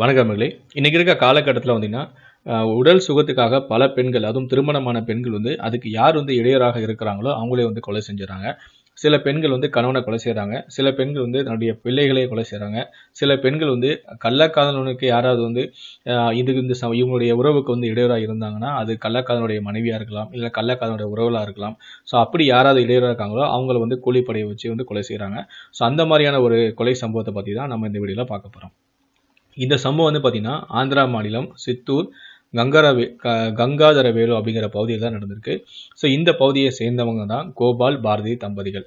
வணக்கமங்களே இன்றைக்கி இருக்க காலகட்டத்தில் வந்தீங்கன்னா உடல் சுகத்துக்காக பல பெண்கள் அதுவும் திருமணமான பெண்கள் வந்து அதுக்கு யார் வந்து இடையராக இருக்கிறாங்களோ அவங்களே வந்து கொலை செஞ்சிடறாங்க சில பெண்கள் வந்து கணவனை கொலை செய்கிறாங்க சில பெண்கள் வந்து தன்னுடைய பிள்ளைகளையும் கொலை செய்கிறாங்க சில பெண்கள் வந்து கள்ளக்காதலனுக்கு யாராவது வந்து இது இந்த இவங்களுடைய உறவுக்கு வந்து இடையூறாக இருந்தாங்கன்னா அது கள்ளக்காதனுடைய மனைவியாக இருக்கலாம் இல்லை கள்ளக்காதனுடைய உறவுகளாக இருக்கலாம் ஸோ அப்படி யாராவது இடையூறாக இருக்காங்களோ அவங்கள வந்து கூலிப்படையை வச்சு வந்து கொலை செய்கிறாங்க ஸோ அந்த மாதிரியான ஒரு கொலை சம்பவத்தை பற்றி தான் நம்ம இந்த வீடியோவில் பார்க்க போகிறோம் இந்த சம்பவம் வந்து பார்த்தீங்கன்னா ஆந்திரா மாநிலம் சித்தூர் கங்காரவே கங்காதரவேலு அப்படிங்கிற பகுதியில் தான் நடந்திருக்கு ஸோ இந்த பகுதியை சேர்ந்தவங்க தான் கோபால் பாரதி தம்பதிகள்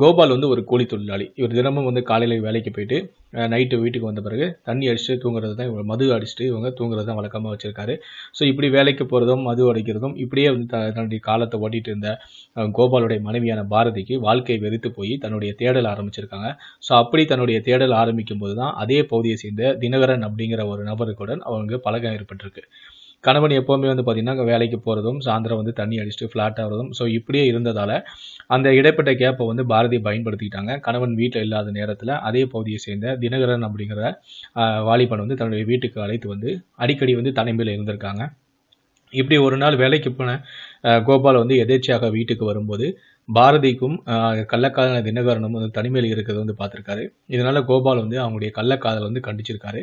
கோபால் வந்து ஒரு கூலி தொழிலாளி இவர் தினமும் வந்து காலையில் வேலைக்கு போயிட்டு நைட்டு வீட்டுக்கு வந்த பிறகு தண்ணி அடிச்சுட்டு தூங்குறது தான் இவங்க மது அடிச்சுட்டு இவங்க தூங்குறது தான் வழக்கமாக வச்சுருக்காரு ஸோ இப்படி வேலைக்கு போகிறதும் மது அடிக்கிறதும் இப்படியே வந்து தன்னுடைய காலத்தை ஓட்டிகிட்டு இருந்த கோபாலுடைய மனைவியான பாரதிக்கு வாழ்க்கை வெறுத்து போய் தன்னுடைய தேடல் ஆரம்பிச்சிருக்காங்க ஸோ அப்படி தன்னுடைய தேடல் ஆரம்பிக்கும் போது தான் அதே பகுதியை சேர்ந்த தினகரன் அப்படிங்கிற ஒரு நபருக்குடன் அவங்க பழகம் ஏற்பட்டிருக்கு கணவன் எப்போவுமே வந்து பார்த்திங்கன்னா வேலைக்கு போகிறதும் சாயந்தரம் வந்து தண்ணி அடிச்சுட்டு ஃப்ளாட் ஆகிறதும் ஸோ இப்படியே இருந்ததால் அந்த இடைப்பட்ட கேப்பை வந்து பாரதி பயன்படுத்திக்கிட்டாங்க கணவன் வீட்டில் இல்லாத நேரத்தில் அதே பகுதியை சேர்ந்த தினகரன் அப்படிங்கிற வாலிபன் வந்து தன்னுடைய வீட்டுக்கு அழைத்து வந்து அடிக்கடி வந்து தலைமையில் இருந்திருக்காங்க இப்படி ஒரு நாள் வேலைக்கு போன கோபால் வந்து எதேச்சியாக வீட்டுக்கு வரும்போது பாரதிக்கும் கள்ளக்காதல தினகரனும் வந்து தனிமையில் இருக்கிறது வந்து பார்த்துருக்காரு இதனால் கோபால் வந்து அவங்களுடைய கள்ளக்காதல் வந்து கண்டிச்சிருக்காரு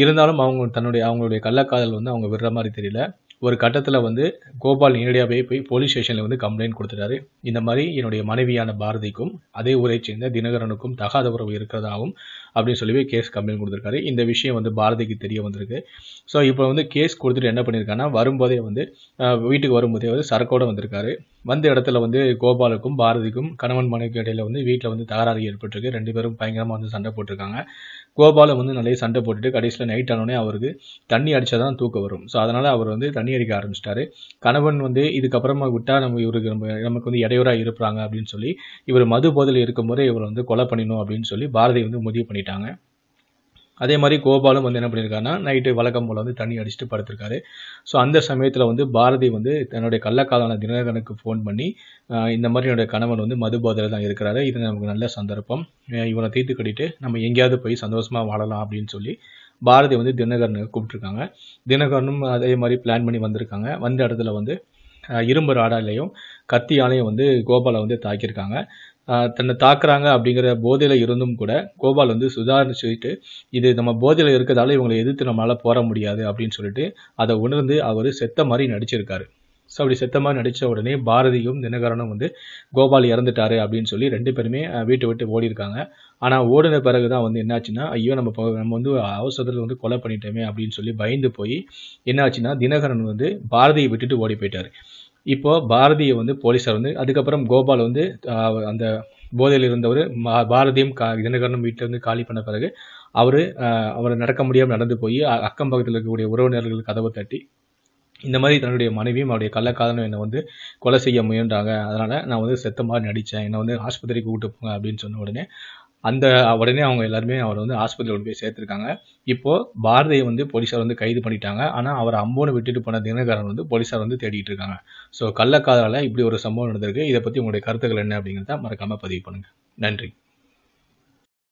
இருந்தாலும் அவங்க தன்னுடைய அவங்களுடைய கள்ளக்காதல் வந்து அவங்க விடுற மாதிரி தெரியல ஒரு கட்டத்தில் வந்து கோபால் நேரடியாகவே போய் போலீஸ் ஸ்டேஷனில் வந்து கம்ப்ளைண்ட் கொடுத்துட்டாரு இந்த மாதிரி என்னுடைய மனைவியான பாரதிக்கும் அதே ஊரை சேர்ந்த தினகரனுக்கும் தகாத உறவு இருக்கிறதாகவும் அப்படின்னு சொல்லிவே கேஸ் கம்ப்ளைண்ட் கொடுத்துருக்காரு இந்த விஷயம் வந்து பாரதிக்கு தெரிய வந்திருக்கு ஸோ இப்போ வந்து கேஸ் கொடுத்துட்டு என்ன பண்ணியிருக்காங்கன்னா வரும்போதே வந்து வீட்டுக்கு வரும்போதே வந்து சரக்கோடு வந்திருக்காரு வந்த இடத்துல வந்து கோபாலுக்கும் பாரதிக்கும் கணவன் மனைவிக்கு இடையில வந்து வீட்டில் வந்து தகராறு ஏற்பட்டிருக்கு ரெண்டு பேரும் பயங்கரமாக வந்து சண்டை போட்டிருக்காங்க கோபாலம் வந்து நிறைய சண்டை போட்டுட்டு கடைசியில் நைட் ஆனோடனே அவருக்கு தண்ணி அடித்தா தான் தூக்கம் வரும் ஸோ அதனால் அவர் வந்து தண்ணி அடிக்க ஆரம்பிச்சிட்டாரு கணவன் வந்து இதுக்கப்புறமா விட்டால் நம்ம இவருக்கு நம்ம நமக்கு வந்து இடையூறாக இருப்பாங்க அப்படின்னு சொல்லி இவர் மது இருக்கும் போதே இவர் வந்து கொலை பண்ணணும் அப்படின்னு சொல்லி பாரதி வந்து முடிவு பண்ணி பண்ணிட்டாங்க அதே மாதிரி கோபாலும் வந்து என்ன பண்ணியிருக்காருன்னா நைட்டு வழக்கம் போல் வந்து தண்ணி அடிச்சுட்டு படுத்திருக்காரு ஸோ அந்த சமயத்தில் வந்து பாரதி வந்து தன்னுடைய கள்ளக்காலான தினகரனுக்கு ஃபோன் பண்ணி இந்த மாதிரி என்னுடைய கணவன் வந்து மதுபாதையில் தான் இருக்கிறாரு இது நமக்கு நல்ல சந்தர்ப்பம் இவனை தீர்த்து கட்டிட்டு நம்ம எங்கேயாவது போய் சந்தோஷமாக வாழலாம் அப்படின்னு சொல்லி பாரதி வந்து தினகரனுக்கு கூப்பிட்டுருக்காங்க தினகரனும் அதே மாதிரி பிளான் பண்ணி வந்திருக்காங்க வந்த இடத்துல வந்து இரும்பு ராடாலையும் கத்தியாலையும் வந்து கோபாலை வந்து தாக்கியிருக்காங்க தன்னை தாக்குறாங்க அப்படிங்கிற போதையில் இருந்தும் கூட கோபால் வந்து சுதாரிச்சுட்டு இது நம்ம போதையில் இருக்கிறதால இவங்களை எதிர்த்து நம்மளால் போற முடியாது அப்படின்னு சொல்லிட்டு அதை உணர்ந்து அவர் செத்த மாதிரி நடிச்சிருக்காரு ஸோ அப்படி செத்த மாதிரி நடித்த உடனே பாரதியும் தினகரனும் வந்து கோபால் இறந்துட்டாரு அப்படின்னு சொல்லி ரெண்டு பேருமே வீட்டை விட்டு ஓடிருக்காங்க ஆனால் ஓடின பிறகு தான் வந்து என்னாச்சுன்னா ஐயோ நம்ம நம்ம வந்து அவசரத்தில் வந்து கொலை பண்ணிட்டோமே அப்படின்னு சொல்லி பயந்து போய் என்னாச்சுன்னா தினகரன் வந்து பாரதியை விட்டுட்டு ஓடி போயிட்டார் இப்போ பாரதியை வந்து போலீஸார் வந்து அதுக்கப்புறம் கோபால் வந்து அந்த போதையில் இருந்தவர் பாரதியும் கா தினகரனும் வீட்டில் வந்து காலி பண்ண பிறகு அவர் அவரை நடக்க முடியாமல் நடந்து போய் அக்கம் பக்கத்தில் இருக்கக்கூடிய உறவினர்கள் கதவை தட்டி இந்த மாதிரி தன்னுடைய மனைவியும் அவருடைய கள்ளக்காதனும் என்னை வந்து கொலை செய்ய முயன்றாங்க அதனால் நான் வந்து செத்த மாதிரி நடித்தேன் என்னை வந்து ஆஸ்பத்திரிக்கு கூப்பிட்டு போங்க அப்படின்னு சொன்ன உடனே அந்த உடனே அவங்க எல்லாருமே அவரை வந்து ஆஸ்பத்திரியில் கொண்டு போய் சேர்த்துருக்காங்க இப்போது பாரதியை வந்து போலீஸார் வந்து கைது பண்ணிட்டாங்க ஆனால் அவர் அம்போனை விட்டுட்டு போன தினகரன் வந்து போலீஸார் வந்து தேடிட்டு இருக்காங்க ஸோ கள்ளக்காதலால் இப்படி ஒரு சம்பவம் நடந்திருக்கு இதை பற்றி உங்களுடைய கருத்துக்கள் என்ன அப்படிங்கிறத மறக்காமல் பதிவு பண்ணுங்கள் நன்றி